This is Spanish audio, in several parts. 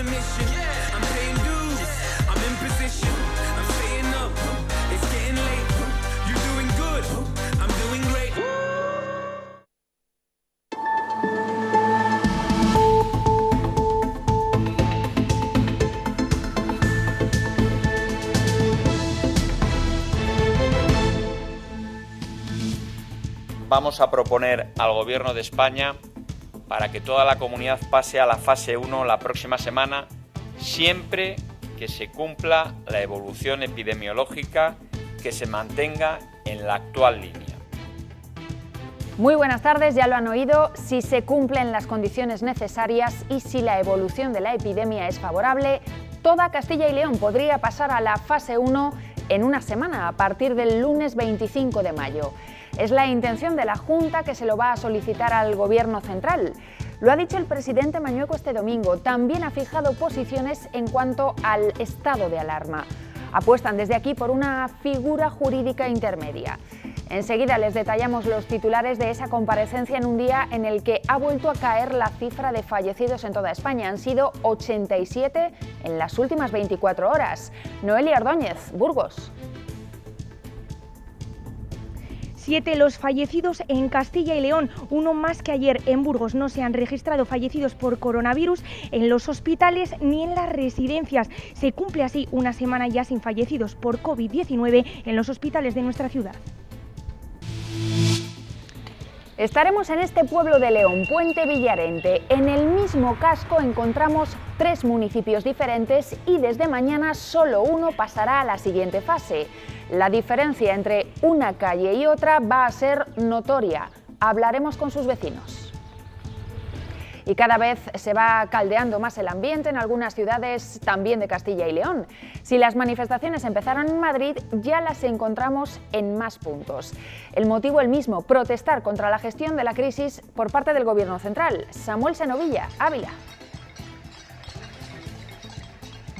a mission. Yeah. I'm paying dues. Yeah. I'm in position. I'm staying up. It's getting late. You're doing good. I'm doing great. Vamos a proponer al Gobierno de España para que toda la comunidad pase a la fase 1 la próxima semana, siempre que se cumpla la evolución epidemiológica que se mantenga en la actual línea. Muy buenas tardes, ya lo han oído. Si se cumplen las condiciones necesarias y si la evolución de la epidemia es favorable, toda Castilla y León podría pasar a la fase 1 en una semana, a partir del lunes 25 de mayo. Es la intención de la Junta que se lo va a solicitar al Gobierno central. Lo ha dicho el presidente Mañueco este domingo. También ha fijado posiciones en cuanto al estado de alarma. Apuestan desde aquí por una figura jurídica intermedia. Enseguida les detallamos los titulares de esa comparecencia en un día en el que ha vuelto a caer la cifra de fallecidos en toda España. Han sido 87 en las últimas 24 horas. Noelia Ordóñez, Burgos. Siete los fallecidos en Castilla y León, uno más que ayer en Burgos. No se han registrado fallecidos por coronavirus en los hospitales ni en las residencias. Se cumple así una semana ya sin fallecidos por COVID-19 en los hospitales de nuestra ciudad. Estaremos en este pueblo de León, Puente Villarente. En el mismo casco encontramos tres municipios diferentes y desde mañana solo uno pasará a la siguiente fase. La diferencia entre una calle y otra va a ser notoria. Hablaremos con sus vecinos y cada vez se va caldeando más el ambiente en algunas ciudades también de Castilla y León. Si las manifestaciones empezaron en Madrid, ya las encontramos en más puntos. El motivo el mismo, protestar contra la gestión de la crisis por parte del Gobierno central. Samuel Senovilla, Ávila.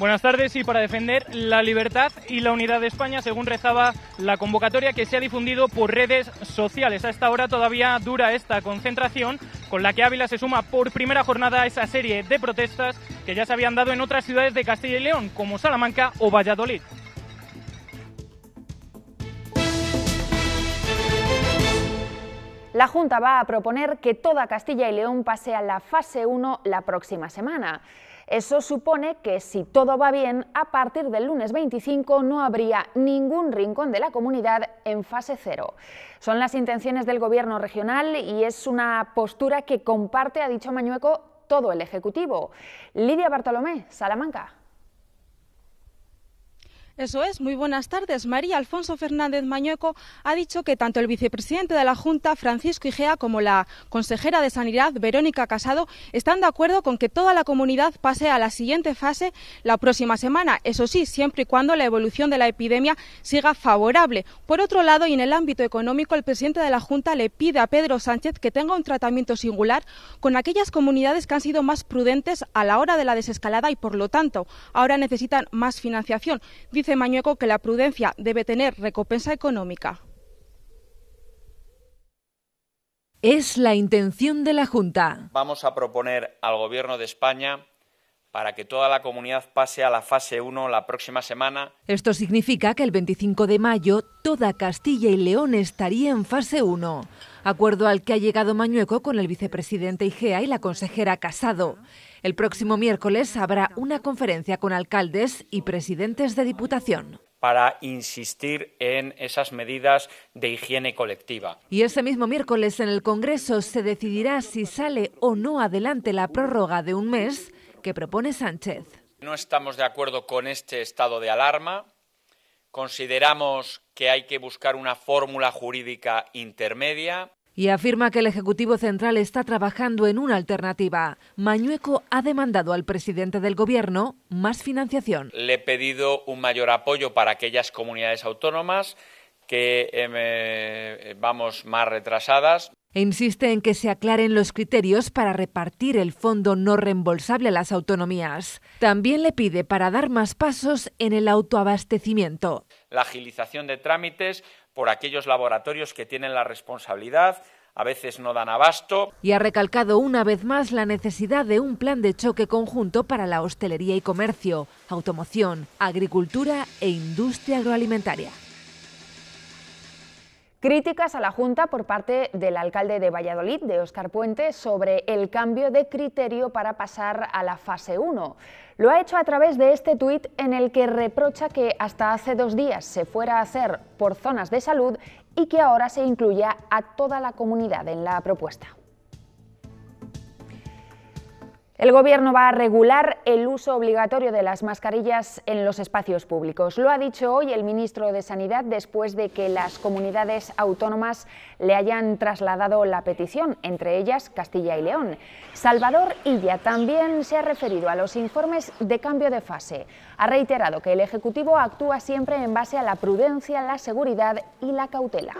Buenas tardes y para defender la libertad y la unidad de España, según rezaba la convocatoria que se ha difundido por redes sociales. A esta hora todavía dura esta concentración con la que Ávila se suma por primera jornada a esa serie de protestas que ya se habían dado en otras ciudades de Castilla y León, como Salamanca o Valladolid. La Junta va a proponer que toda Castilla y León pase a la fase 1 la próxima semana. Eso supone que si todo va bien, a partir del lunes 25 no habría ningún rincón de la comunidad en fase cero. Son las intenciones del Gobierno regional y es una postura que comparte, ha dicho Mañueco, todo el Ejecutivo. Lidia Bartolomé, Salamanca. Eso es, muy buenas tardes. María Alfonso Fernández Mañueco ha dicho que tanto el vicepresidente de la Junta, Francisco Igea, como la consejera de Sanidad, Verónica Casado, están de acuerdo con que toda la comunidad pase a la siguiente fase la próxima semana. Eso sí, siempre y cuando la evolución de la epidemia siga favorable. Por otro lado, y en el ámbito económico, el presidente de la Junta le pide a Pedro Sánchez que tenga un tratamiento singular con aquellas comunidades que han sido más prudentes a la hora de la desescalada y, por lo tanto, ahora necesitan más financiación. Dice Dice Mañueco que la prudencia debe tener recompensa económica. Es la intención de la Junta. Vamos a proponer al Gobierno de España para que toda la comunidad pase a la fase 1 la próxima semana. Esto significa que el 25 de mayo toda Castilla y León estaría en fase 1, acuerdo al que ha llegado Mañueco con el vicepresidente Igea y la consejera Casado. El próximo miércoles habrá una conferencia con alcaldes y presidentes de Diputación para insistir en esas medidas de higiene colectiva. Y ese mismo miércoles en el Congreso se decidirá si sale o no adelante la prórroga de un mes que propone Sánchez. No estamos de acuerdo con este estado de alarma. Consideramos que hay que buscar una fórmula jurídica intermedia y afirma que el Ejecutivo Central está trabajando en una alternativa. Mañueco ha demandado al presidente del Gobierno más financiación. Le he pedido un mayor apoyo para aquellas comunidades autónomas que em, eh, vamos más retrasadas. E insiste en que se aclaren los criterios para repartir el fondo no reembolsable a las autonomías. También le pide para dar más pasos en el autoabastecimiento. La agilización de trámites, por aquellos laboratorios que tienen la responsabilidad a veces no dan abasto. Y ha recalcado una vez más la necesidad de un plan de choque conjunto para la hostelería y comercio, automoción, agricultura e industria agroalimentaria. Críticas a la Junta por parte del alcalde de Valladolid, de Óscar Puente, sobre el cambio de criterio para pasar a la fase 1. Lo ha hecho a través de este tuit en el que reprocha que hasta hace dos días se fuera a hacer por zonas de salud y que ahora se incluya a toda la comunidad en la propuesta. El Gobierno va a regular el uso obligatorio de las mascarillas en los espacios públicos. Lo ha dicho hoy el ministro de Sanidad después de que las comunidades autónomas le hayan trasladado la petición, entre ellas Castilla y León. Salvador Illa también se ha referido a los informes de cambio de fase. Ha reiterado que el Ejecutivo actúa siempre en base a la prudencia, la seguridad y la cautela.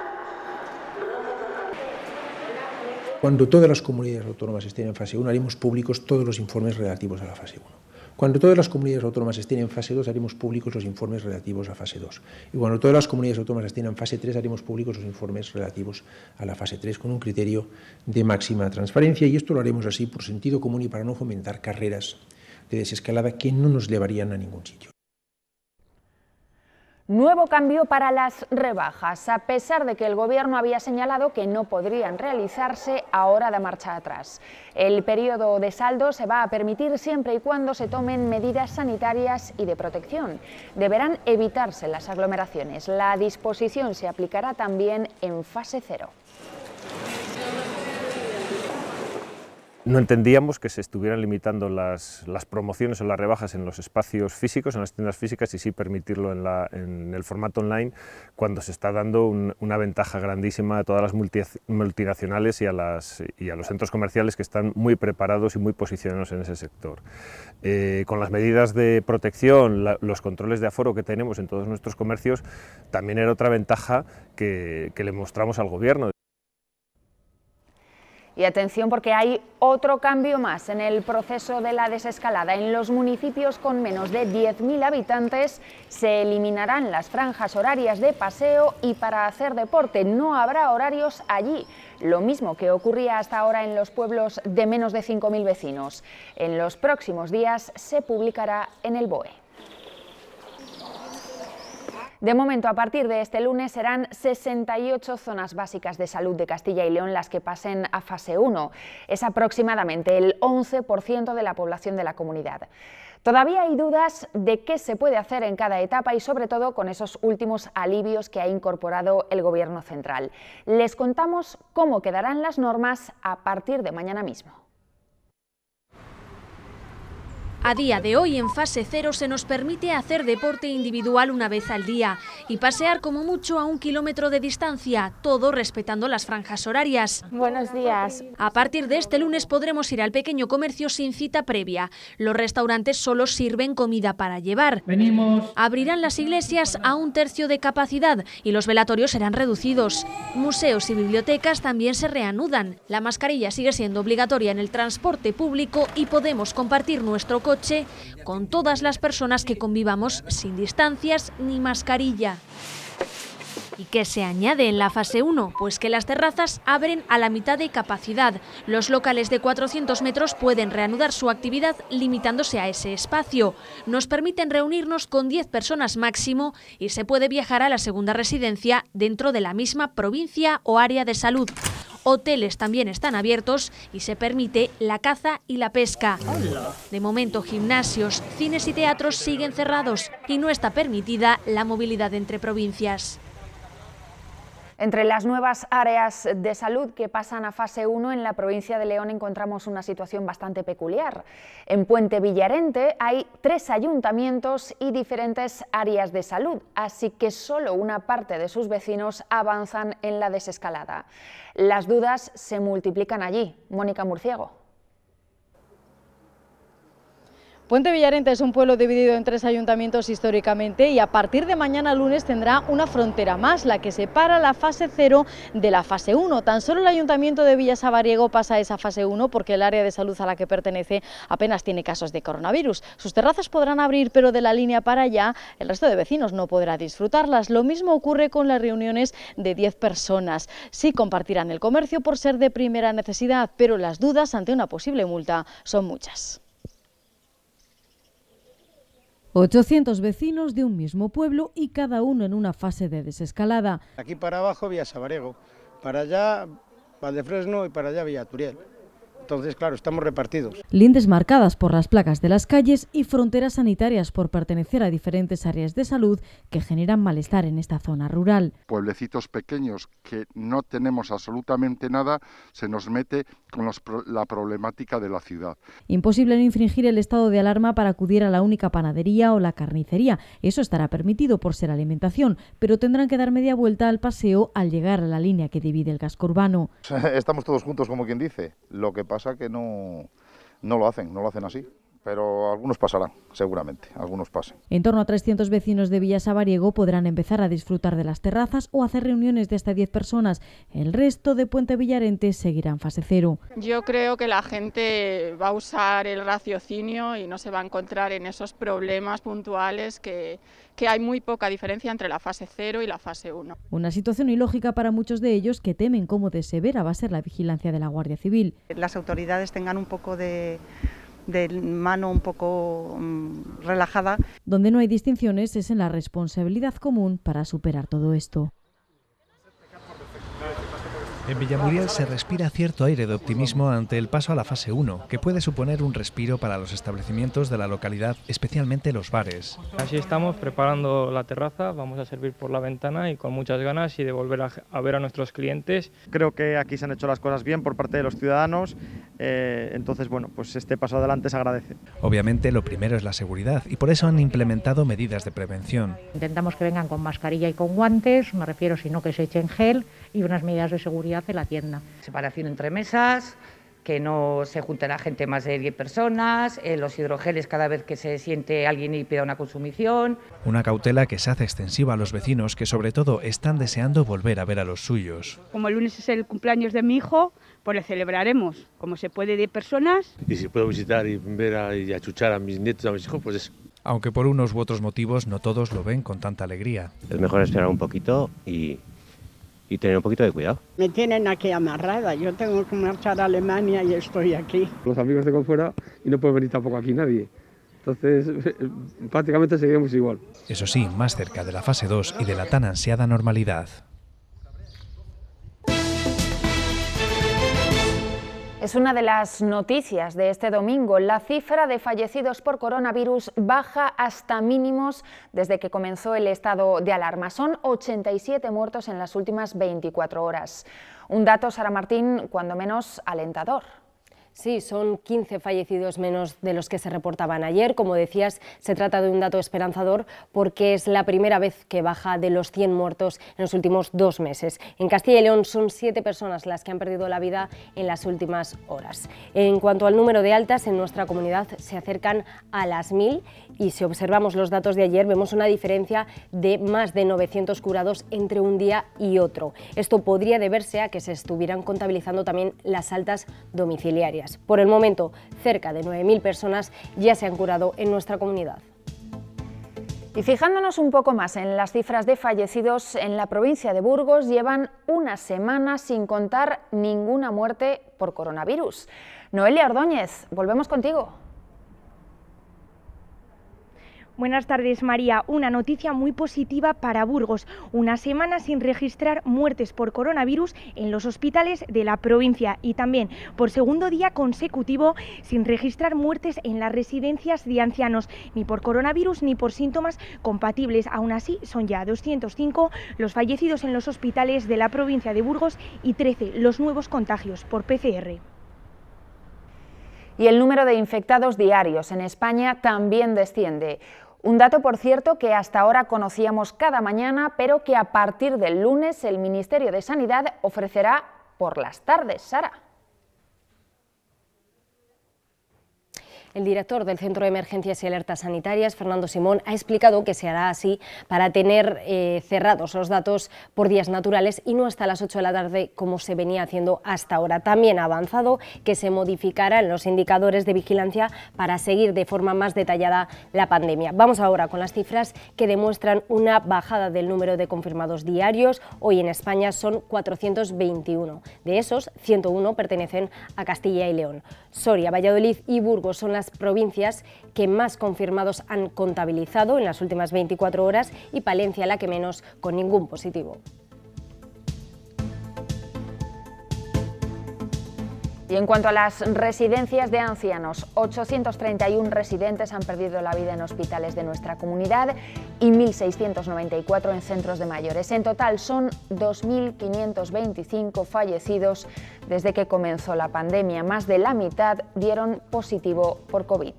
Cuando todas las comunidades autónomas estén en fase 1, haremos públicos todos los informes relativos a la fase 1. Cuando todas las comunidades autónomas estén en fase 2, haremos públicos los informes relativos a fase 2. Y cuando todas las comunidades autónomas estén en fase 3, haremos públicos los informes relativos a la fase 3 con un criterio de máxima transparencia. Y esto lo haremos así por sentido común y para no fomentar carreras de desescalada que no nos llevarían a ningún sitio. Nuevo cambio para las rebajas. A pesar de que el Gobierno había señalado que no podrían realizarse, ahora de marcha atrás. El periodo de saldo se va a permitir siempre y cuando se tomen medidas sanitarias y de protección. Deberán evitarse las aglomeraciones. La disposición se aplicará también en fase cero. No entendíamos que se estuvieran limitando las, promociones o las rebajas en los espacios físicos, en las tiendas físicas, y sí permitirlo en, el formato online, cuando se está dando una ventaja grandísima a todas las multinacionales y a, los centros comerciales que están muy preparados y muy posicionados en ese sector. Eh, con las medidas de protección, los controles de aforo que tenemos en todos nuestros comercios, también era otra ventaja que le mostramos al gobierno. Y atención porque hay otro cambio más en el proceso de la desescalada. En los municipios con menos de 10.000 habitantes se eliminarán las franjas horarias de paseo y para hacer deporte no habrá horarios allí. Lo mismo que ocurría hasta ahora en los pueblos de menos de 5.000 vecinos. En los próximos días se publicará en el BOE. De momento, a partir de este lunes serán 68 zonas básicas de salud de Castilla y León las que pasen a fase 1. Es aproximadamente el 11% de la población de la comunidad. Todavía hay dudas de qué se puede hacer en cada etapa y sobre todo con esos últimos alivios que ha incorporado el Gobierno central. Les contamos cómo quedarán las normas a partir de mañana mismo. A día de hoy, en fase cero, se nos permite hacer deporte individual una vez al día y pasear como mucho a un kilómetro de distancia, todo respetando las franjas horarias. Buenos días. A partir de este lunes podremos ir al pequeño comercio sin cita previa. Los restaurantes solo sirven comida para llevar. Venimos. Abrirán las iglesias a un tercio de capacidad y los velatorios serán reducidos. Museos y bibliotecas también se reanudan. La mascarilla sigue siendo obligatoria en el transporte público y podemos compartir nuestro con todas las personas que convivamos sin distancias ni mascarilla. ¿Y qué se añade en la fase 1? Pues que las terrazas abren a la mitad de capacidad. Los locales de 400 metros pueden reanudar su actividad limitándose a ese espacio. Nos permiten reunirnos con 10 personas máximo y se puede viajar a la segunda residencia dentro de la misma provincia o área de salud. Hoteles también están abiertos y se permite la caza y la pesca. De momento, gimnasios, cines y teatros siguen cerrados y no está permitida la movilidad entre provincias. Entre las nuevas áreas de salud que pasan a fase 1 en la provincia de León encontramos una situación bastante peculiar. En Puente Villarente hay tres ayuntamientos y diferentes áreas de salud, así que solo una parte de sus vecinos avanzan en la desescalada. Las dudas se multiplican allí. Mónica Murciego. Puente Villarenta es un pueblo dividido en tres ayuntamientos históricamente y a partir de mañana lunes tendrá una frontera más, la que separa la fase 0 de la fase 1. Tan solo el ayuntamiento de Villasabariego pasa a esa fase 1 porque el área de salud a la que pertenece apenas tiene casos de coronavirus. Sus terrazas podrán abrir, pero de la línea para allá el resto de vecinos no podrá disfrutarlas. Lo mismo ocurre con las reuniones de 10 personas. Sí compartirán el comercio por ser de primera necesidad, pero las dudas ante una posible multa son muchas. 800 vecinos de un mismo pueblo y cada uno en una fase de desescalada. Aquí para abajo vía Sabarego, para allá Valdefresno y para allá vía Turiel. Entonces, claro, estamos repartidos. Lindes marcadas por las placas de las calles y fronteras sanitarias por pertenecer a diferentes áreas de salud que generan malestar en esta zona rural. Pueblecitos pequeños que no tenemos absolutamente nada, se nos mete con la problemática de la ciudad. Imposible no infringir el estado de alarma para acudir a la única panadería o la carnicería. Eso estará permitido por ser alimentación, pero tendrán que dar media vuelta al paseo al llegar a la línea que divide el casco urbano. Estamos todos juntos, como quien dice. Lo que pasa pasa que no, no lo hacen, no lo hacen así pero algunos pasarán, seguramente, algunos pasen. En torno a 300 vecinos de Sabariego podrán empezar a disfrutar de las terrazas o hacer reuniones de hasta 10 personas. El resto de Puente Villarente seguirá en fase cero. Yo creo que la gente va a usar el raciocinio y no se va a encontrar en esos problemas puntuales que, que hay muy poca diferencia entre la fase cero y la fase 1. Una situación ilógica para muchos de ellos que temen cómo de severa va a ser la vigilancia de la Guardia Civil. Las autoridades tengan un poco de de mano un poco mm, relajada. Donde no hay distinciones es en la responsabilidad común para superar todo esto. En Villamuriel se respira cierto aire de optimismo ante el paso a la fase 1, que puede suponer un respiro para los establecimientos de la localidad, especialmente los bares. Así estamos preparando la terraza, vamos a servir por la ventana y con muchas ganas y de volver a, ver a nuestros clientes. Creo que aquí se han hecho las cosas bien por parte de los ciudadanos, eh, entonces bueno, pues este paso adelante se agradece. Obviamente lo primero es la seguridad y por eso han implementado medidas de prevención. Intentamos que vengan con mascarilla y con guantes, me refiero si no que se echen gel y unas medidas de seguridad hace la tienda. Separación entre mesas, que no se juntará gente más de 10 personas, eh, los hidrogeles cada vez que se siente alguien y pida una consumición. Una cautela que se hace extensiva a los vecinos que sobre todo están deseando volver a ver a los suyos. Como el lunes es el cumpleaños de mi hijo, pues le celebraremos, como se puede, 10 personas. Y si puedo visitar y ver a, y achuchar a mis nietos, a mis hijos, pues es Aunque por unos u otros motivos no todos lo ven con tanta alegría. Es mejor esperar un poquito y y tener un poquito de cuidado. Me tienen aquí amarrada, yo tengo que marchar a Alemania y estoy aquí. Los amigos tengo fuera y no puede venir tampoco aquí nadie. Entonces, prácticamente seguimos igual. Eso sí, más cerca de la fase 2 y de la tan ansiada normalidad. Es una de las noticias de este domingo. La cifra de fallecidos por coronavirus baja hasta mínimos desde que comenzó el estado de alarma. Son 87 muertos en las últimas 24 horas. Un dato, Sara Martín, cuando menos alentador. Sí, son 15 fallecidos menos de los que se reportaban ayer. Como decías, se trata de un dato esperanzador porque es la primera vez que baja de los 100 muertos en los últimos dos meses. En Castilla y León son 7 personas las que han perdido la vida en las últimas horas. En cuanto al número de altas, en nuestra comunidad se acercan a las 1.000 y si observamos los datos de ayer vemos una diferencia de más de 900 curados entre un día y otro. Esto podría deberse a que se estuvieran contabilizando también las altas domiciliarias. Por el momento, cerca de 9.000 personas ya se han curado en nuestra comunidad. Y fijándonos un poco más en las cifras de fallecidos en la provincia de Burgos, llevan una semana sin contar ninguna muerte por coronavirus. Noelia Ordóñez, volvemos contigo. Buenas tardes, María. Una noticia muy positiva para Burgos. Una semana sin registrar muertes por coronavirus en los hospitales de la provincia y también por segundo día consecutivo sin registrar muertes en las residencias de ancianos, ni por coronavirus ni por síntomas compatibles. Aún así, son ya 205 los fallecidos en los hospitales de la provincia de Burgos y 13 los nuevos contagios por PCR y el número de infectados diarios en España también desciende. Un dato, por cierto, que hasta ahora conocíamos cada mañana, pero que a partir del lunes el Ministerio de Sanidad ofrecerá por las tardes, Sara. El director del Centro de Emergencias y Alertas Sanitarias, Fernando Simón, ha explicado que se hará así para tener eh, cerrados los datos por días naturales y no hasta las 8 de la tarde como se venía haciendo hasta ahora. También ha avanzado que se modificarán los indicadores de vigilancia para seguir de forma más detallada la pandemia. Vamos ahora con las cifras que demuestran una bajada del número de confirmados diarios. Hoy en España son 421. De esos, 101 pertenecen a Castilla y León. Soria, Valladolid y Burgos son las provincias que más confirmados han contabilizado en las últimas 24 horas y Palencia la que menos con ningún positivo. Y en cuanto a las residencias de ancianos, 831 residentes han perdido la vida en hospitales de nuestra comunidad y 1.694 en centros de mayores. En total son 2.525 fallecidos desde que comenzó la pandemia. Más de la mitad dieron positivo por COVID.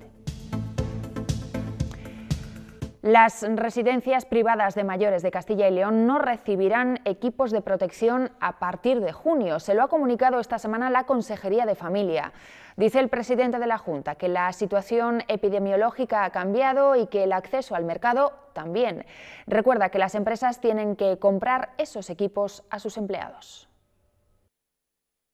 Las residencias privadas de mayores de Castilla y León no recibirán equipos de protección a partir de junio. Se lo ha comunicado esta semana la Consejería de Familia. Dice el presidente de la Junta que la situación epidemiológica ha cambiado y que el acceso al mercado también. Recuerda que las empresas tienen que comprar esos equipos a sus empleados.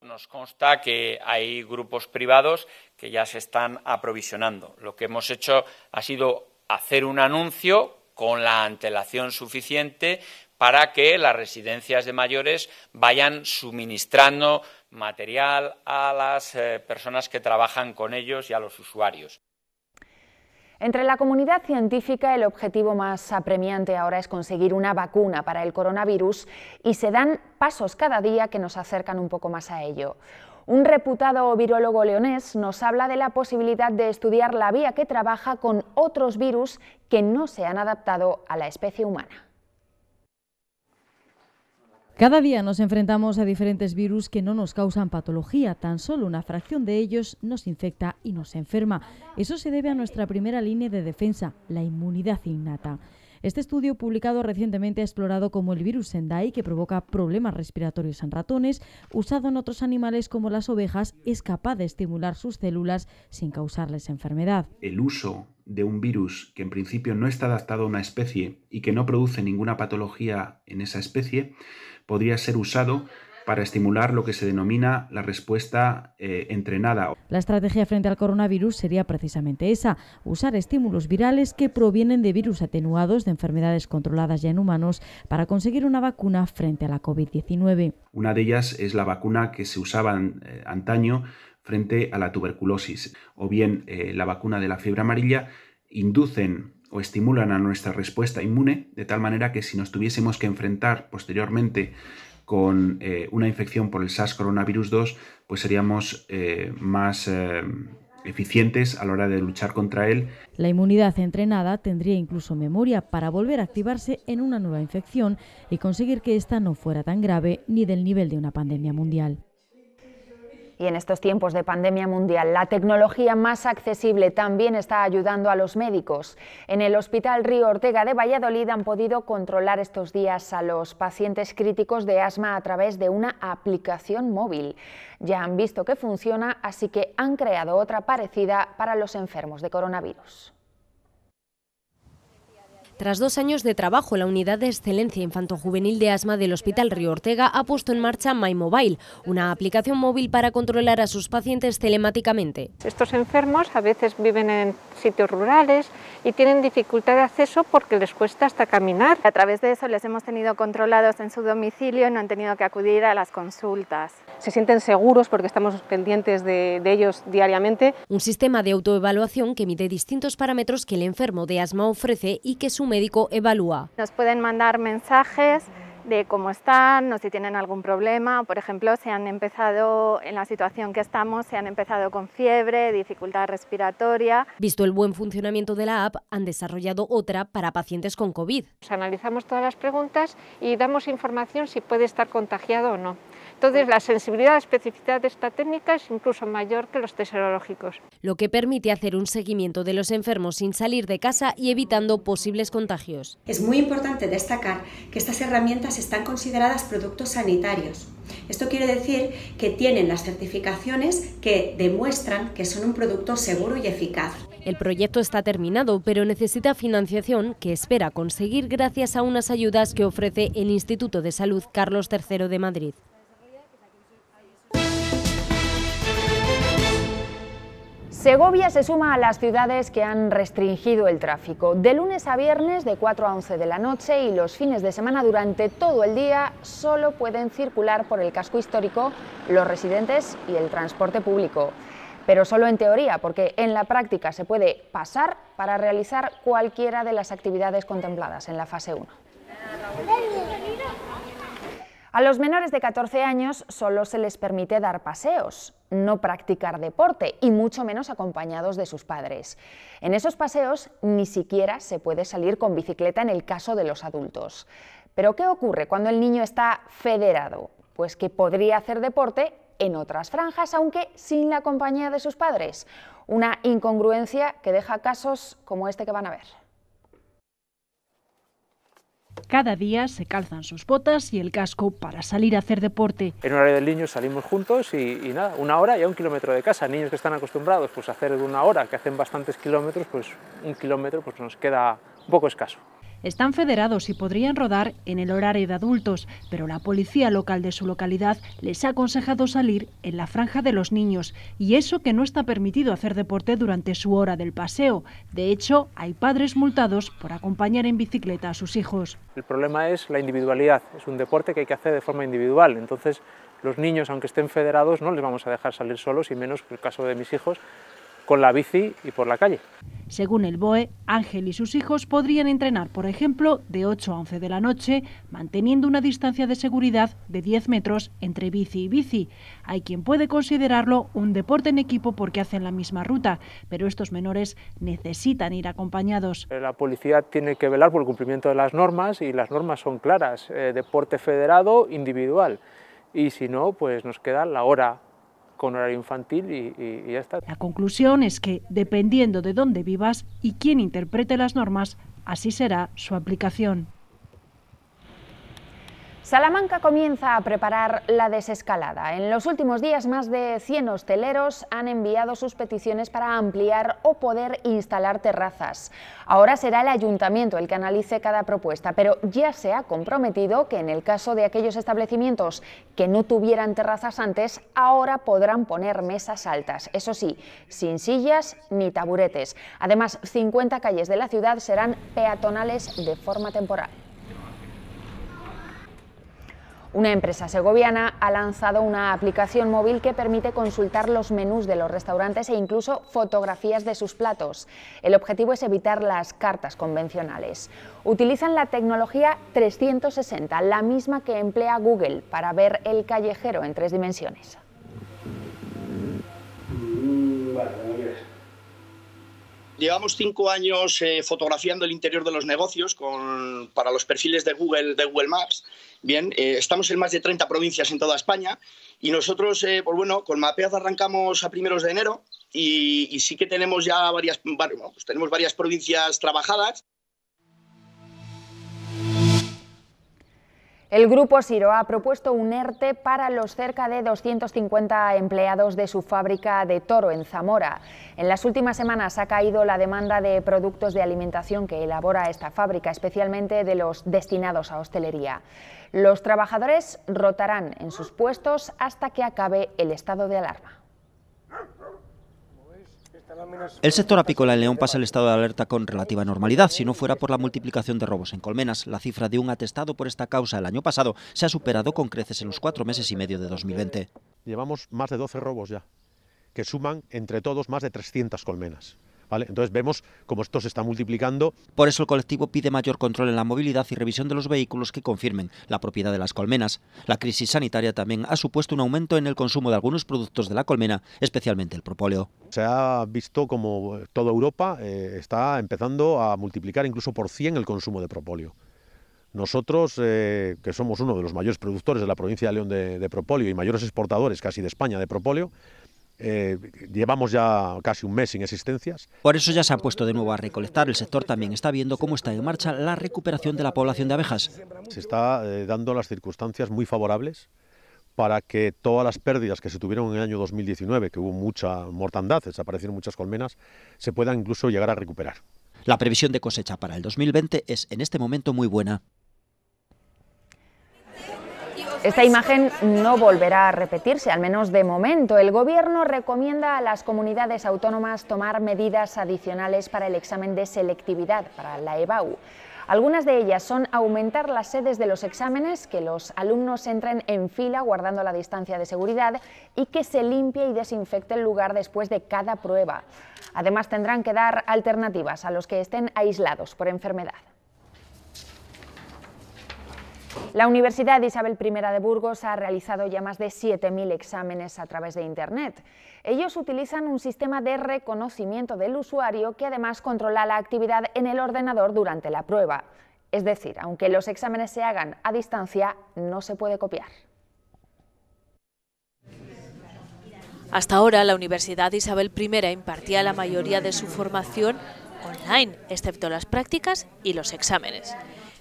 Nos consta que hay grupos privados que ya se están aprovisionando. Lo que hemos hecho ha sido hacer un anuncio con la antelación suficiente para que las residencias de mayores vayan suministrando material a las eh, personas que trabajan con ellos y a los usuarios. Entre la comunidad científica el objetivo más apremiante ahora es conseguir una vacuna para el coronavirus y se dan pasos cada día que nos acercan un poco más a ello. Un reputado virólogo leonés nos habla de la posibilidad de estudiar la vía que trabaja con otros virus que no se han adaptado a la especie humana. Cada día nos enfrentamos a diferentes virus que no nos causan patología, tan solo una fracción de ellos nos infecta y nos enferma. Eso se debe a nuestra primera línea de defensa, la inmunidad innata. Este estudio publicado recientemente ha explorado cómo el virus Sendai, que provoca problemas respiratorios en ratones, usado en otros animales como las ovejas, es capaz de estimular sus células sin causarles enfermedad. El uso de un virus que en principio no está adaptado a una especie y que no produce ninguna patología en esa especie, podría ser usado para estimular lo que se denomina la respuesta eh, entrenada. La estrategia frente al coronavirus sería precisamente esa, usar estímulos virales que provienen de virus atenuados de enfermedades controladas ya en humanos para conseguir una vacuna frente a la COVID-19. Una de ellas es la vacuna que se usaba eh, antaño frente a la tuberculosis o bien eh, la vacuna de la fiebre amarilla inducen o estimulan a nuestra respuesta inmune de tal manera que si nos tuviésemos que enfrentar posteriormente con eh, una infección por el SARS coronavirus 2, pues seríamos eh, más eh, eficientes a la hora de luchar contra él. La inmunidad entrenada tendría incluso memoria para volver a activarse en una nueva infección y conseguir que ésta no fuera tan grave ni del nivel de una pandemia mundial. Y en estos tiempos de pandemia mundial, la tecnología más accesible también está ayudando a los médicos. En el Hospital Río Ortega de Valladolid han podido controlar estos días a los pacientes críticos de asma a través de una aplicación móvil. Ya han visto que funciona, así que han creado otra parecida para los enfermos de coronavirus. Tras dos años de trabajo, la Unidad de Excelencia Infanto-Juvenil de Asma del Hospital Río Ortega ha puesto en marcha MyMobile, una aplicación móvil para controlar a sus pacientes telemáticamente. Estos enfermos a veces viven en sitios rurales y tienen dificultad de acceso porque les cuesta hasta caminar. A través de eso les hemos tenido controlados en su domicilio y no han tenido que acudir a las consultas. Se sienten seguros porque estamos pendientes de, ellos diariamente. Un sistema de autoevaluación que mide distintos parámetros que el enfermo de asma ofrece y que su médico evalúa. Nos pueden mandar mensajes de cómo están, no si tienen algún problema, por ejemplo, se han empezado en la situación que estamos, se han empezado con fiebre, dificultad respiratoria. Visto el buen funcionamiento de la app, han desarrollado otra para pacientes con COVID. Analizamos todas las preguntas y damos información si puede estar contagiado o no. Entonces, la sensibilidad, específica especificidad de esta técnica es incluso mayor que los serológicos. Lo que permite hacer un seguimiento de los enfermos sin salir de casa y evitando posibles contagios. Es muy importante destacar que estas herramientas están consideradas productos sanitarios. Esto quiere decir que tienen las certificaciones que demuestran que son un producto seguro y eficaz. El proyecto está terminado, pero necesita financiación que espera conseguir gracias a unas ayudas que ofrece el Instituto de Salud Carlos III de Madrid. Segovia se suma a las ciudades que han restringido el tráfico, de lunes a viernes de 4 a 11 de la noche y los fines de semana durante todo el día solo pueden circular por el casco histórico los residentes y el transporte público. Pero solo en teoría, porque en la práctica se puede pasar para realizar cualquiera de las actividades contempladas en la fase 1. A los menores de 14 años solo se les permite dar paseos, no practicar deporte y mucho menos acompañados de sus padres. En esos paseos ni siquiera se puede salir con bicicleta en el caso de los adultos. Pero ¿qué ocurre cuando el niño está federado? Pues que podría hacer deporte en otras franjas, aunque sin la compañía de sus padres. Una incongruencia que deja casos como este que van a ver. Cada día se calzan sus botas y el casco para salir a hacer deporte. En horario del niño salimos juntos y, nada, una hora y a un kilómetro de casa. Niños que están acostumbrados pues, a hacer una hora, que hacen bastantes kilómetros, pues un kilómetro pues, nos queda un poco escaso. Están federados y podrían rodar en el horario de adultos, pero la policía local de su localidad les ha aconsejado salir en la franja de los niños, y eso que no está permitido hacer deporte durante su hora del paseo. De hecho, hay padres multados por acompañar en bicicleta a sus hijos. El problema es la individualidad, es un deporte que hay que hacer de forma individual, entonces los niños, aunque estén federados, no les vamos a dejar salir solos, y menos en el caso de mis hijos, con la bici y por la calle. Según el BOE, Ángel y sus hijos podrían entrenar, por ejemplo, de 8 a 11 de la noche, manteniendo una distancia de seguridad de 10 metros entre bici y bici. Hay quien puede considerarlo un deporte en equipo porque hacen la misma ruta, pero estos menores necesitan ir acompañados. Eh, la policía tiene que velar por el cumplimiento de las normas y las normas son claras, eh, deporte federado individual. Y si no, pues nos queda la hora con horario infantil y, ya está. La conclusión es que, dependiendo de dónde vivas y quién interprete las normas, así será su aplicación. Salamanca comienza a preparar la desescalada. En los últimos días, más de 100 hosteleros han enviado sus peticiones para ampliar o poder instalar terrazas. Ahora será el ayuntamiento el que analice cada propuesta, pero ya se ha comprometido que en el caso de aquellos establecimientos que no tuvieran terrazas antes, ahora podrán poner mesas altas. Eso sí, sin sillas ni taburetes. Además, 50 calles de la ciudad serán peatonales de forma temporal. Una empresa segoviana ha lanzado una aplicación móvil que permite consultar los menús de los restaurantes e incluso fotografías de sus platos. El objetivo es evitar las cartas convencionales. Utilizan la tecnología 360, la misma que emplea Google para ver el callejero en tres dimensiones. Llevamos cinco años eh, fotografiando el interior de los negocios para los perfiles de Google, de Google Maps. Bien, eh, estamos en más de 30 provincias en toda España y nosotros, eh, pues bueno, con Mapeaz arrancamos a primeros de enero y, sí que tenemos ya varias, pues tenemos varias provincias trabajadas. El Grupo Siro ha propuesto un ERTE para los cerca de 250 empleados de su fábrica de Toro, en Zamora. En las últimas semanas ha caído la demanda de productos de alimentación que elabora esta fábrica, especialmente de los destinados a hostelería. Los trabajadores rotarán en sus puestos hasta que acabe el estado de alarma. El sector apícola en León pasa el estado de alerta con relativa normalidad. Si no fuera por la multiplicación de robos en colmenas, la cifra de un atestado por esta causa el año pasado se ha superado con creces en los cuatro meses y medio de 2020. Llevamos más de 12 robos ya, que suman entre todos más de 300 colmenas. Entonces vemos cómo esto se está multiplicando. Por eso el colectivo pide mayor control en la movilidad y revisión de los vehículos que confirmen la propiedad de las colmenas. La crisis sanitaria también ha supuesto un aumento en el consumo de algunos productos de la colmena, especialmente el propóleo. Se ha visto como toda Europa eh, está empezando a multiplicar incluso por 100 el consumo de propóleo. Nosotros, eh, que somos uno de los mayores productores de la provincia de León de, de propóleo y mayores exportadores casi de España de propóleo, eh, llevamos ya casi un mes sin existencias. Por eso ya se ha puesto de nuevo a recolectar. El sector también está viendo cómo está en marcha la recuperación de la población de abejas. Se está eh, dando las circunstancias muy favorables para que todas las pérdidas que se tuvieron en el año 2019, que hubo mucha mortandad, desaparecieron muchas colmenas, se puedan incluso llegar a recuperar. La previsión de cosecha para el 2020 es en este momento muy buena. Esta imagen no volverá a repetirse, al menos de momento. El Gobierno recomienda a las comunidades autónomas tomar medidas adicionales para el examen de selectividad, para la EBAU. Algunas de ellas son aumentar las sedes de los exámenes, que los alumnos entren en fila guardando la distancia de seguridad y que se limpie y desinfecte el lugar después de cada prueba. Además tendrán que dar alternativas a los que estén aislados por enfermedad. La Universidad Isabel I de Burgos ha realizado ya más de 7.000 exámenes a través de Internet. Ellos utilizan un sistema de reconocimiento del usuario que además controla la actividad en el ordenador durante la prueba. Es decir, aunque los exámenes se hagan a distancia, no se puede copiar. Hasta ahora, la Universidad Isabel I impartía la mayoría de su formación online, excepto las prácticas y los exámenes.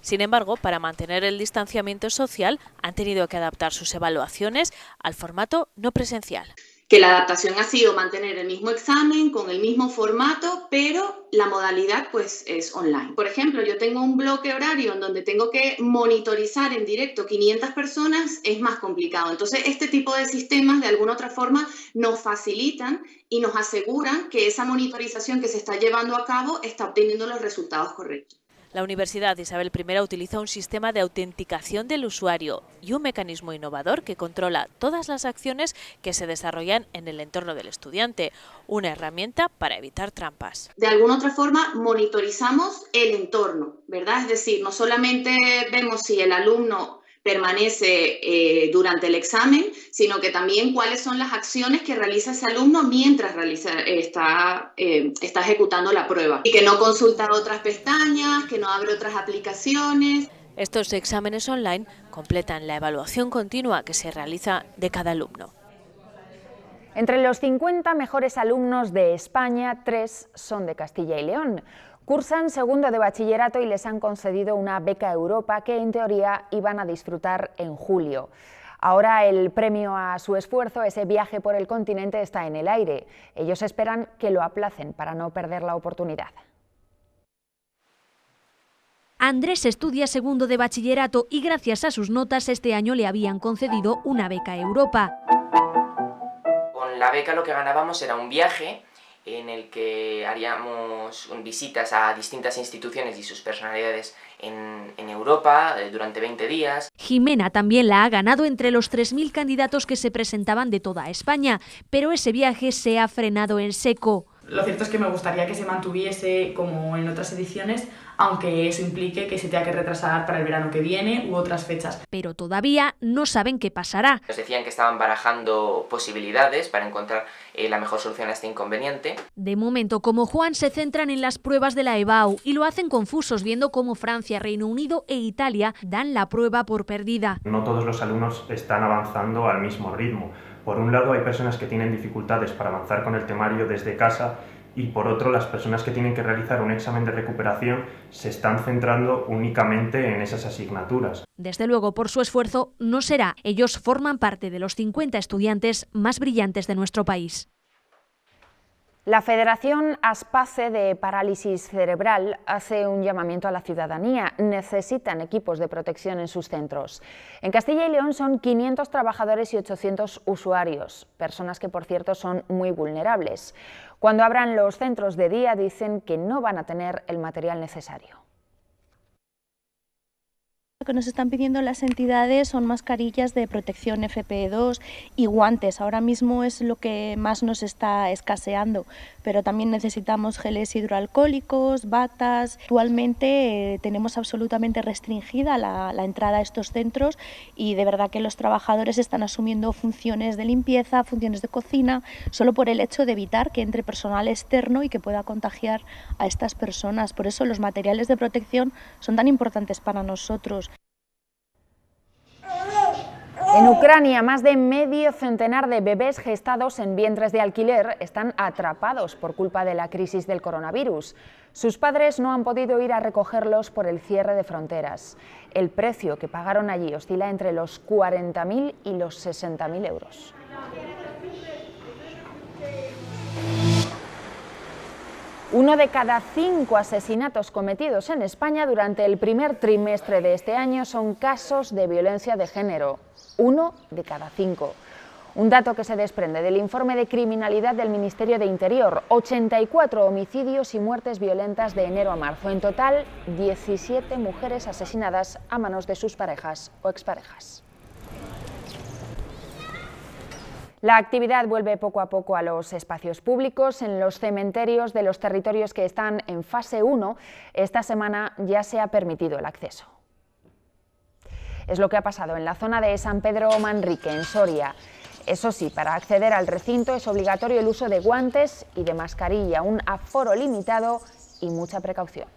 Sin embargo, para mantener el distanciamiento social han tenido que adaptar sus evaluaciones al formato no presencial. Que la adaptación ha sido mantener el mismo examen con el mismo formato, pero la modalidad pues es online. Por ejemplo, yo tengo un bloque horario en donde tengo que monitorizar en directo 500 personas, es más complicado. Entonces, este tipo de sistemas de alguna otra forma nos facilitan y nos aseguran que esa monitorización que se está llevando a cabo está obteniendo los resultados correctos. La Universidad Isabel I utiliza un sistema de autenticación del usuario y un mecanismo innovador que controla todas las acciones que se desarrollan en el entorno del estudiante, una herramienta para evitar trampas. De alguna otra forma, monitorizamos el entorno, ¿verdad? Es decir, no solamente vemos si el alumno permanece eh, durante el examen, sino que también cuáles son las acciones que realiza ese alumno mientras realiza, está, eh, está ejecutando la prueba. Y que no consulta otras pestañas, que no abre otras aplicaciones. Estos exámenes online completan la evaluación continua que se realiza de cada alumno. Entre los 50 mejores alumnos de España, tres son de Castilla y León. Cursan segundo de bachillerato y les han concedido una beca Europa que en teoría iban a disfrutar en julio. Ahora el premio a su esfuerzo, ese viaje por el continente, está en el aire. Ellos esperan que lo aplacen para no perder la oportunidad. Andrés estudia segundo de bachillerato y gracias a sus notas este año le habían concedido una beca Europa. Con la beca lo que ganábamos era un viaje en el que haríamos visitas a distintas instituciones y sus personalidades en, Europa eh, durante 20 días. Jimena también la ha ganado entre los 3.000 candidatos que se presentaban de toda España, pero ese viaje se ha frenado en seco. Lo cierto es que me gustaría que se mantuviese, como en otras ediciones, aunque eso implique que se tenga que retrasar para el verano que viene u otras fechas. Pero todavía no saben qué pasará. Nos decían que estaban barajando posibilidades para encontrar eh, la mejor solución a este inconveniente. De momento, como Juan, se centran en las pruebas de la EBAU y lo hacen confusos viendo cómo Francia, Reino Unido e Italia dan la prueba por perdida. No todos los alumnos están avanzando al mismo ritmo. Por un lado, hay personas que tienen dificultades para avanzar con el temario desde casa y por otro las personas que tienen que realizar un examen de recuperación se están centrando únicamente en esas asignaturas. Desde luego, por su esfuerzo, no será. Ellos forman parte de los 50 estudiantes más brillantes de nuestro país. La Federación Aspace de Parálisis Cerebral hace un llamamiento a la ciudadanía. Necesitan equipos de protección en sus centros. En Castilla y León son 500 trabajadores y 800 usuarios, personas que por cierto son muy vulnerables. Cuando abran los centros de día dicen que no van a tener el material necesario que nos están pidiendo las entidades son mascarillas de protección FP2 e y guantes. Ahora mismo es lo que más nos está escaseando, pero también necesitamos geles hidroalcohólicos, batas. Actualmente eh, tenemos absolutamente restringida la entrada a estos centros y de verdad que los trabajadores están asumiendo funciones de limpieza, funciones de cocina, solo por el hecho de evitar que entre personal externo y que pueda contagiar a estas personas. Por eso los materiales de protección son tan importantes para nosotros. En Ucrania, más de medio centenar de bebés gestados en vientres de alquiler están atrapados por culpa de la crisis del coronavirus. Sus padres no han podido ir a recogerlos por el cierre de fronteras. El precio que pagaron allí oscila entre los 40.000 y los 60.000 euros. Uno de cada cinco asesinatos cometidos en España durante el primer trimestre de este año son casos de violencia de género. Uno de cada cinco. Un dato que se desprende del informe de criminalidad del Ministerio de Interior. 84 homicidios y muertes violentas de enero a marzo. En total, 17 mujeres asesinadas a manos de sus parejas o exparejas. La actividad vuelve poco a poco a los espacios públicos. En los cementerios de los territorios que están en fase 1, esta semana ya se ha permitido el acceso. Es lo que ha pasado en la zona de San Pedro Manrique, en Soria. Eso sí, para acceder al recinto es obligatorio el uso de guantes y de mascarilla, un aforo limitado y mucha precaución.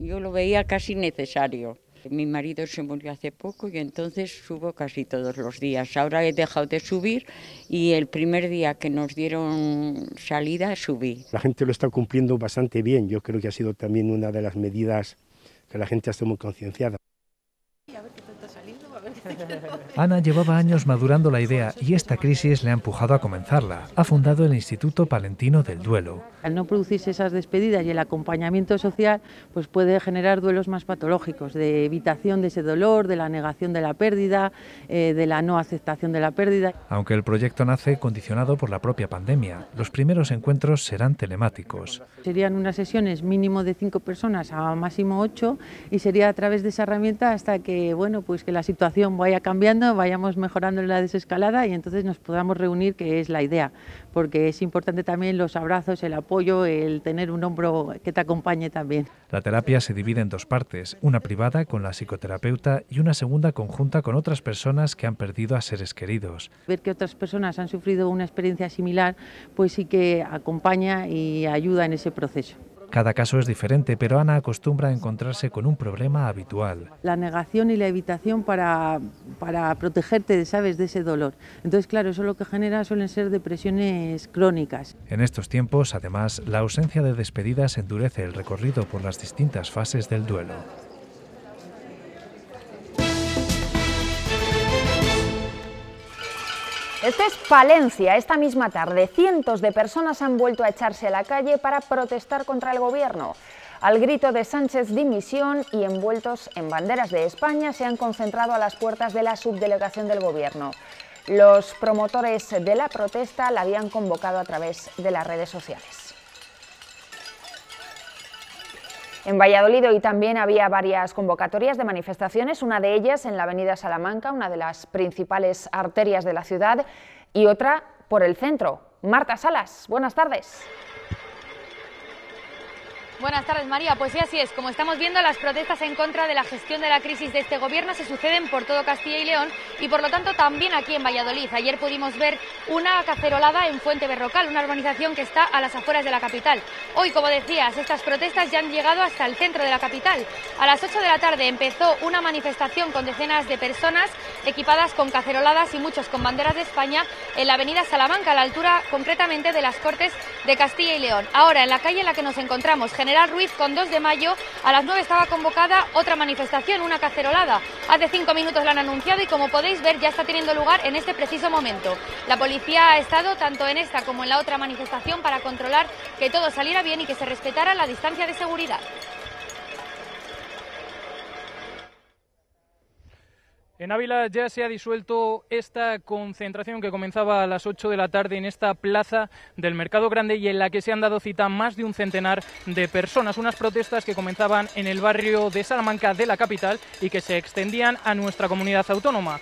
Yo lo veía casi necesario, mi marido se murió hace poco y entonces subo casi todos los días. Ahora he dejado de subir y el primer día que nos dieron salida subí. La gente lo está cumpliendo bastante bien. Yo creo que ha sido también una de las medidas que la gente ha estado muy concienciada. Ana llevaba años madurando la idea y esta crisis le ha empujado a comenzarla. Ha fundado el Instituto Palentino del Duelo. Al no producirse esas despedidas y el acompañamiento social, pues puede generar duelos más patológicos, de evitación de ese dolor, de la negación de la pérdida, eh, de la no aceptación de la pérdida. Aunque el proyecto nace condicionado por la propia pandemia, los primeros encuentros serán telemáticos. Serían unas sesiones mínimo de cinco personas a máximo ocho y sería a través de esa herramienta hasta que, bueno, pues que la situación vaya cambiando, vayamos mejorando la desescalada y entonces nos podamos reunir, que es la idea, porque es importante también los abrazos, el apoyo, el tener un hombro que te acompañe también. La terapia se divide en dos partes, una privada con la psicoterapeuta y una segunda conjunta con otras personas que han perdido a seres queridos. Ver que otras personas han sufrido una experiencia similar, pues sí que acompaña y ayuda en ese proceso. Cada caso es diferente, pero Ana acostumbra a encontrarse con un problema habitual. La negación y la evitación para, protegerte, ¿sabes?, de ese dolor. Entonces, claro, eso lo que genera suelen ser depresiones crónicas. En estos tiempos, además, la ausencia de despedidas endurece el recorrido por las distintas fases del duelo. Esto es Palencia. Esta misma tarde, cientos de personas han vuelto a echarse a la calle para protestar contra el gobierno. Al grito de Sánchez dimisión y envueltos en banderas de España, se han concentrado a las puertas de la subdelegación del gobierno. Los promotores de la protesta la habían convocado a través de las redes sociales. En Valladolid hoy también había varias convocatorias de manifestaciones, una de ellas en la avenida Salamanca, una de las principales arterias de la ciudad, y otra por el centro. Marta Salas, buenas tardes. Buenas tardes, María. Pues sí, así es. Como estamos viendo, las protestas en contra de la gestión de la crisis de este gobierno se suceden por todo Castilla y León y, por lo tanto, también aquí en Valladolid. Ayer pudimos ver una cacerolada en Fuente Berrocal, una urbanización que está a las afueras de la capital. Hoy, como decías, estas protestas ya han llegado hasta el centro de la capital. A las 8 de la tarde empezó una manifestación con decenas de personas equipadas con caceroladas y muchos con banderas de España en la avenida Salamanca, a la altura concretamente de las Cortes de Castilla y León. Ahora, en la calle en la que nos encontramos, general General Ruiz con 2 de mayo. A las 9 estaba convocada otra manifestación, una cacerolada. Hace cinco minutos la han anunciado y como podéis ver ya está teniendo lugar en este preciso momento. La policía ha estado tanto en esta como en la otra manifestación para controlar que todo saliera bien y que se respetara la distancia de seguridad. En Ávila ya se ha disuelto esta concentración que comenzaba a las 8 de la tarde en esta plaza del Mercado Grande y en la que se han dado cita más de un centenar de personas. Unas protestas que comenzaban en el barrio de Salamanca de la capital y que se extendían a nuestra comunidad autónoma,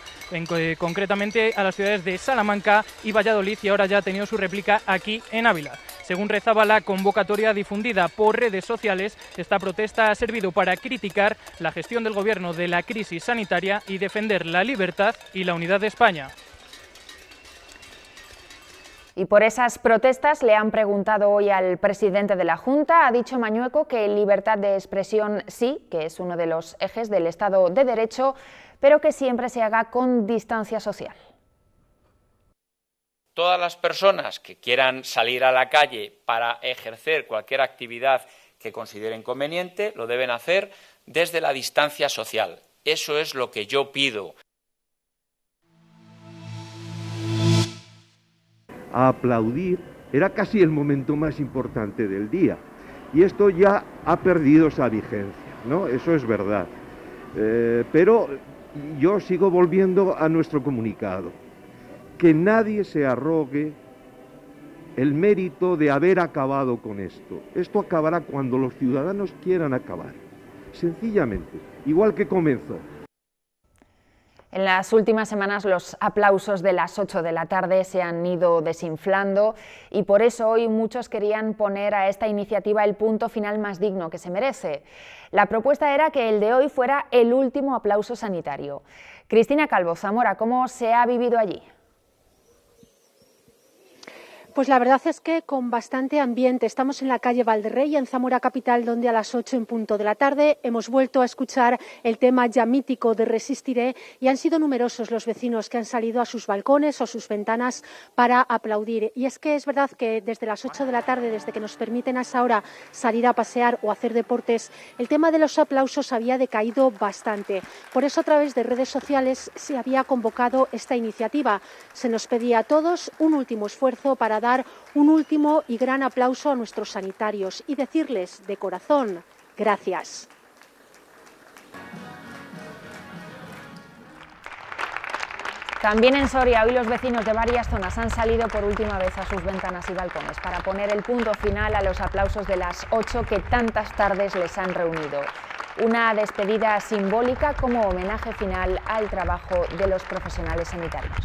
concretamente a las ciudades de Salamanca y Valladolid y ahora ya ha tenido su réplica aquí en Ávila. Según rezaba la convocatoria difundida por redes sociales, esta protesta ha servido para criticar la gestión del gobierno de la crisis sanitaria y defender la libertad y la unidad de España. Y por esas protestas le han preguntado hoy al presidente de la Junta. Ha dicho Mañueco que libertad de expresión sí, que es uno de los ejes del Estado de Derecho, pero que siempre se haga con distancia social. Todas las personas que quieran salir a la calle para ejercer cualquier actividad que consideren conveniente lo deben hacer desde la distancia social, eso es lo que yo pido. A aplaudir era casi el momento más importante del día. Y esto ya ha perdido esa vigencia, ¿no? Eso es verdad. Eh, pero yo sigo volviendo a nuestro comunicado. Que nadie se arrogue el mérito de haber acabado con esto. Esto acabará cuando los ciudadanos quieran acabar sencillamente, igual que comenzó. En las últimas semanas los aplausos de las 8 de la tarde se han ido desinflando y por eso hoy muchos querían poner a esta iniciativa el punto final más digno que se merece. La propuesta era que el de hoy fuera el último aplauso sanitario. Cristina Calvo Zamora, ¿cómo se ha vivido allí? Pues la verdad es que con bastante ambiente. Estamos en la calle Valderrey, en Zamora Capital, donde a las ocho en punto de la tarde hemos vuelto a escuchar el tema ya mítico de Resistiré y han sido numerosos los vecinos que han salido a sus balcones o sus ventanas para aplaudir. Y es que es verdad que desde las ocho de la tarde, desde que nos permiten a esa hora salir a pasear o hacer deportes, el tema de los aplausos había decaído bastante. Por eso a través de redes sociales se había convocado esta iniciativa. Se nos pedía a todos un último esfuerzo para dar un último y gran aplauso a nuestros sanitarios y decirles de corazón gracias. También en Soria hoy los vecinos de varias zonas han salido por última vez a sus ventanas y balcones para poner el punto final a los aplausos de las ocho que tantas tardes les han reunido. Una despedida simbólica como homenaje final al trabajo de los profesionales sanitarios.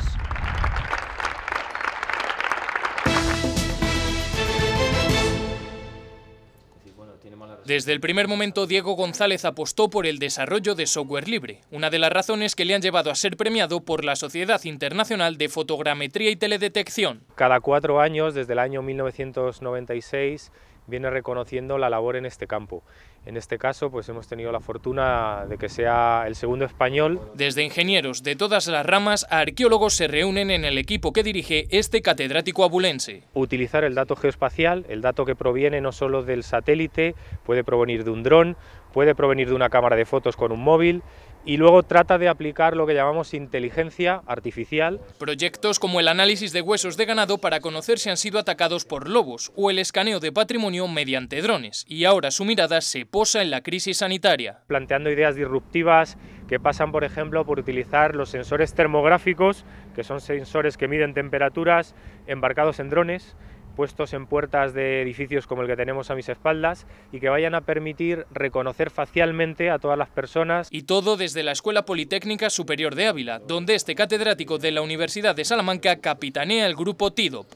Desde el primer momento, Diego González apostó por el desarrollo de software libre, una de las razones que le han llevado a ser premiado por la Sociedad Internacional de Fotogrametría y Teledetección. Cada cuatro años, desde el año 1996, viene reconociendo la labor en este campo. En este caso, pues hemos tenido la fortuna de que sea el segundo español. Desde ingenieros de todas las ramas a arqueólogos se reúnen en el equipo que dirige este catedrático abulense. Utilizar el dato geoespacial, el dato que proviene no solo del satélite, puede provenir de un dron, puede provenir de una cámara de fotos con un móvil y luego trata de aplicar lo que llamamos inteligencia artificial. Proyectos como el análisis de huesos de ganado para conocer si han sido atacados por lobos o el escaneo de patrimonio mediante drones y ahora su mirada se posa en la crisis sanitaria. Planteando ideas disruptivas que pasan, por ejemplo, por utilizar los sensores termográficos, que son sensores que miden temperaturas embarcados en drones, puestos en puertas de edificios como el que tenemos a mis espaldas y que vayan a permitir reconocer facialmente a todas las personas. Y todo desde la Escuela Politécnica Superior de Ávila, donde este catedrático de la Universidad de Salamanca capitanea el grupo TIDOP.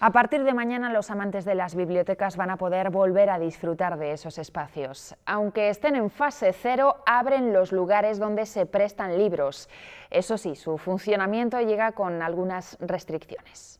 A partir de mañana los amantes de las bibliotecas van a poder volver a disfrutar de esos espacios. Aunque estén en fase cero, abren los lugares donde se prestan libros. Eso sí, su funcionamiento llega con algunas restricciones.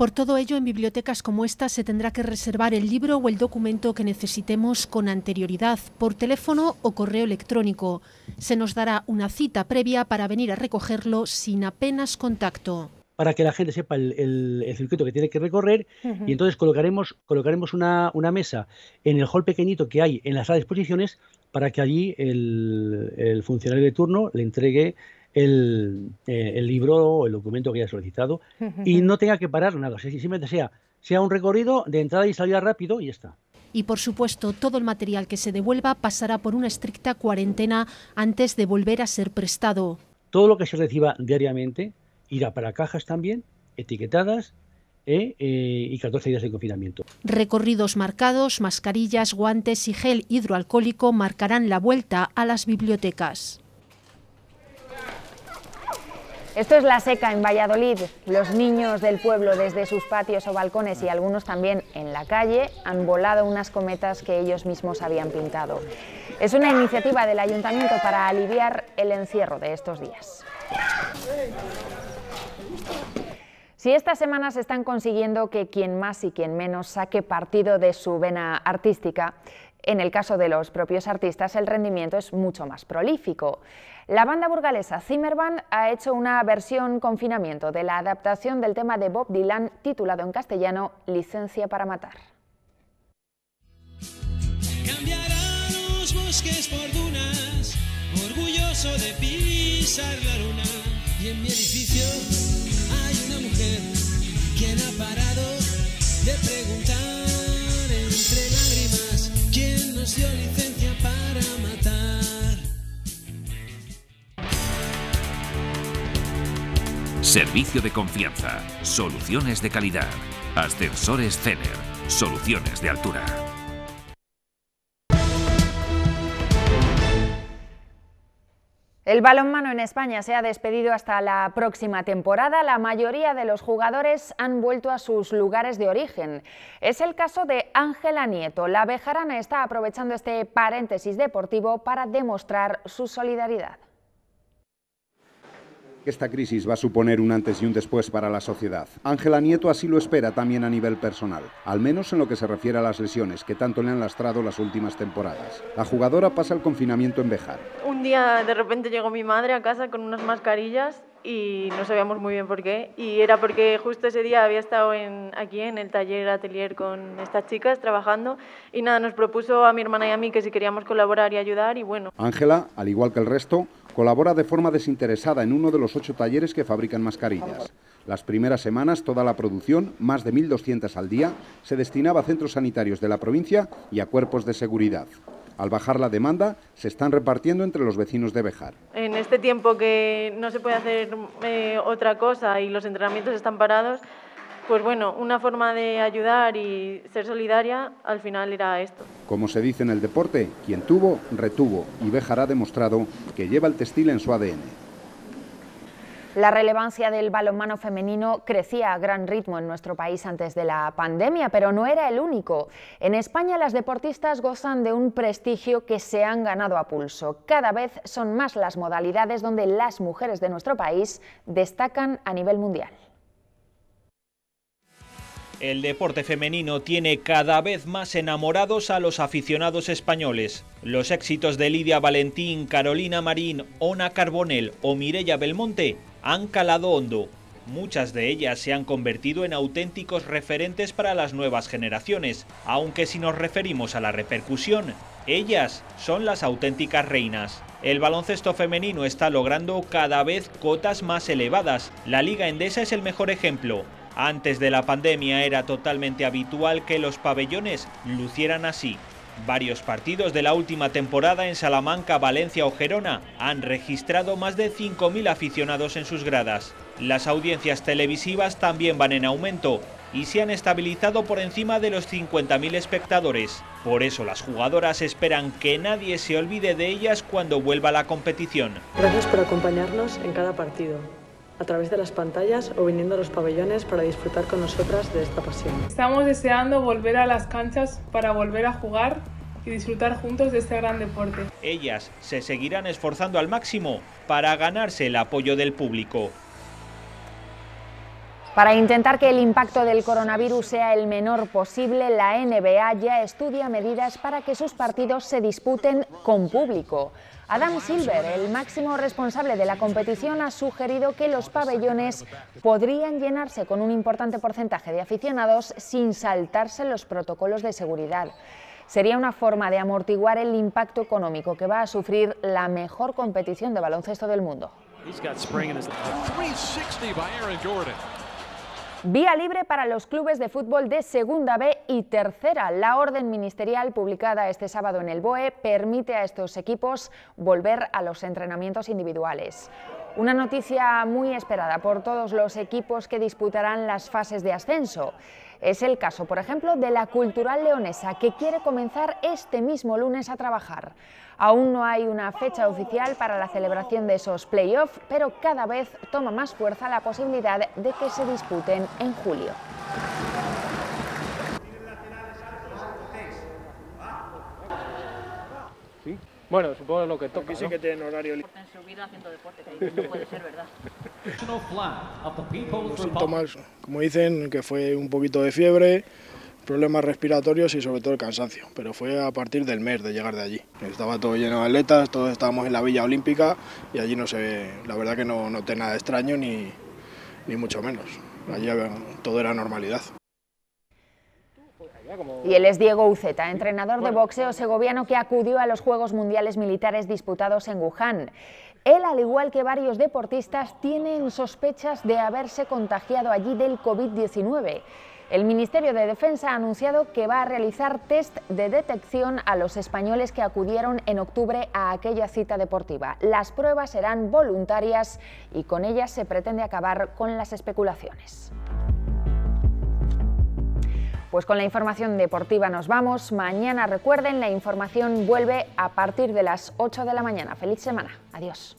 Por todo ello, en bibliotecas como esta se tendrá que reservar el libro o el documento que necesitemos con anterioridad, por teléfono o correo electrónico. Se nos dará una cita previa para venir a recogerlo sin apenas contacto para que la gente sepa el, circuito que tiene que recorrer y entonces colocaremos, colocaremos una, mesa en el hall pequeñito que hay en la sala de exposiciones para que allí el, el funcionario de turno le entregue eh, el, libro o el documento que haya solicitado y no tenga que parar nada, simplemente sea, sea un recorrido de entrada y salida rápido y ya está. Y por supuesto, todo el material que se devuelva pasará por una estricta cuarentena antes de volver a ser prestado. Todo lo que se reciba diariamente irá para cajas también, etiquetadas ¿eh? Eh, y 14 días de confinamiento. Recorridos marcados, mascarillas, guantes y gel hidroalcohólico marcarán la vuelta a las bibliotecas. Esto es La Seca en Valladolid. Los niños del pueblo desde sus patios o balcones y algunos también en la calle han volado unas cometas que ellos mismos habían pintado. Es una iniciativa del ayuntamiento para aliviar el encierro de estos días. Si estas semanas están consiguiendo que quien más y quien menos saque partido de su vena artística, en el caso de los propios artistas el rendimiento es mucho más prolífico. La banda burgalesa Zimmerband ha hecho una versión confinamiento de la adaptación del tema de Bob Dylan titulado en castellano Licencia para matar. Cambiarán los bosques por dunas, orgulloso de pisar la luna. Y en mi edificio hay una mujer quien ha parado de preguntar. Servicio de confianza, soluciones de calidad, ascensores Zener, soluciones de altura. El balonmano en España se ha despedido hasta la próxima temporada. La mayoría de los jugadores han vuelto a sus lugares de origen. Es el caso de Ángela Nieto. La bejarana está aprovechando este paréntesis deportivo para demostrar su solidaridad esta crisis va a suponer un antes y un después para la sociedad. Ángela Nieto así lo espera también a nivel personal, al menos en lo que se refiere a las lesiones que tanto le han lastrado las últimas temporadas. La jugadora pasa el confinamiento en Bejar. Un día de repente llegó mi madre a casa con unas mascarillas y no sabíamos muy bien por qué. Y era porque justo ese día había estado aquí en el taller atelier con estas chicas trabajando y nada, nos propuso a mi hermana y a mí que si queríamos colaborar y ayudar y bueno. Ángela, al igual que el resto, Colabora de forma desinteresada en uno de los ocho talleres que fabrican mascarillas. Las primeras semanas, toda la producción, más de 1.200 al día, se destinaba a centros sanitarios de la provincia y a cuerpos de seguridad. Al bajar la demanda, se están repartiendo entre los vecinos de Bejar. En este tiempo que no se puede hacer eh, otra cosa y los entrenamientos están parados, pues bueno, una forma de ayudar y ser solidaria al final era esto. Como se dice en el deporte, quien tuvo, retuvo y dejará demostrado que lleva el textil en su ADN. La relevancia del balonmano femenino crecía a gran ritmo en nuestro país antes de la pandemia, pero no era el único. En España las deportistas gozan de un prestigio que se han ganado a pulso. Cada vez son más las modalidades donde las mujeres de nuestro país destacan a nivel mundial. El deporte femenino tiene cada vez más enamorados a los aficionados españoles. Los éxitos de Lidia Valentín, Carolina Marín, Ona Carbonell o Mirella Belmonte han calado hondo. Muchas de ellas se han convertido en auténticos referentes para las nuevas generaciones, aunque si nos referimos a la repercusión, ellas son las auténticas reinas. El baloncesto femenino está logrando cada vez cotas más elevadas. La Liga Endesa es el mejor ejemplo. Antes de la pandemia era totalmente habitual que los pabellones lucieran así. Varios partidos de la última temporada en Salamanca, Valencia o Gerona han registrado más de 5.000 aficionados en sus gradas. Las audiencias televisivas también van en aumento y se han estabilizado por encima de los 50.000 espectadores. Por eso las jugadoras esperan que nadie se olvide de ellas cuando vuelva la competición. Gracias por acompañarnos en cada partido a través de las pantallas o viniendo a los pabellones para disfrutar con nosotras de esta pasión. Estamos deseando volver a las canchas para volver a jugar y disfrutar juntos de este gran deporte. Ellas se seguirán esforzando al máximo para ganarse el apoyo del público. Para intentar que el impacto del coronavirus sea el menor posible, la NBA ya estudia medidas para que sus partidos se disputen con público. Adam Silver, el máximo responsable de la competición, ha sugerido que los pabellones podrían llenarse con un importante porcentaje de aficionados sin saltarse los protocolos de seguridad. Sería una forma de amortiguar el impacto económico que va a sufrir la mejor competición de baloncesto del mundo. Vía libre para los clubes de fútbol de Segunda B y Tercera. La orden ministerial publicada este sábado en el BOE permite a estos equipos volver a los entrenamientos individuales. Una noticia muy esperada por todos los equipos que disputarán las fases de ascenso. Es el caso, por ejemplo, de la Cultural Leonesa, que quiere comenzar este mismo lunes a trabajar. Aún no hay una fecha oficial para la celebración de esos playoffs, pero cada vez toma más fuerza la posibilidad de que se disputen en julio. ¿Sí? Bueno, supongo lo que toca. Aquí sí que tienen horario libre. En su vida haciendo deporte, que no puede ser verdad. Los como dicen, que fue un poquito de fiebre, problemas respiratorios y sobre todo el cansancio, pero fue a partir del mes de llegar de allí. Estaba todo lleno de atletas, todos estábamos en la Villa Olímpica y allí no sé, la verdad que no noté nada extraño ni, ni mucho menos. Allí todo era normalidad. Y él es Diego Uceta, entrenador de boxeo segoviano que acudió a los Juegos Mundiales Militares disputados en Wuhan. Él, al igual que varios deportistas, tienen sospechas de haberse contagiado allí del COVID-19. El Ministerio de Defensa ha anunciado que va a realizar test de detección a los españoles que acudieron en octubre a aquella cita deportiva. Las pruebas serán voluntarias y con ellas se pretende acabar con las especulaciones. Pues con la información deportiva nos vamos. Mañana recuerden, la información vuelve a partir de las 8 de la mañana. Feliz semana. Adiós.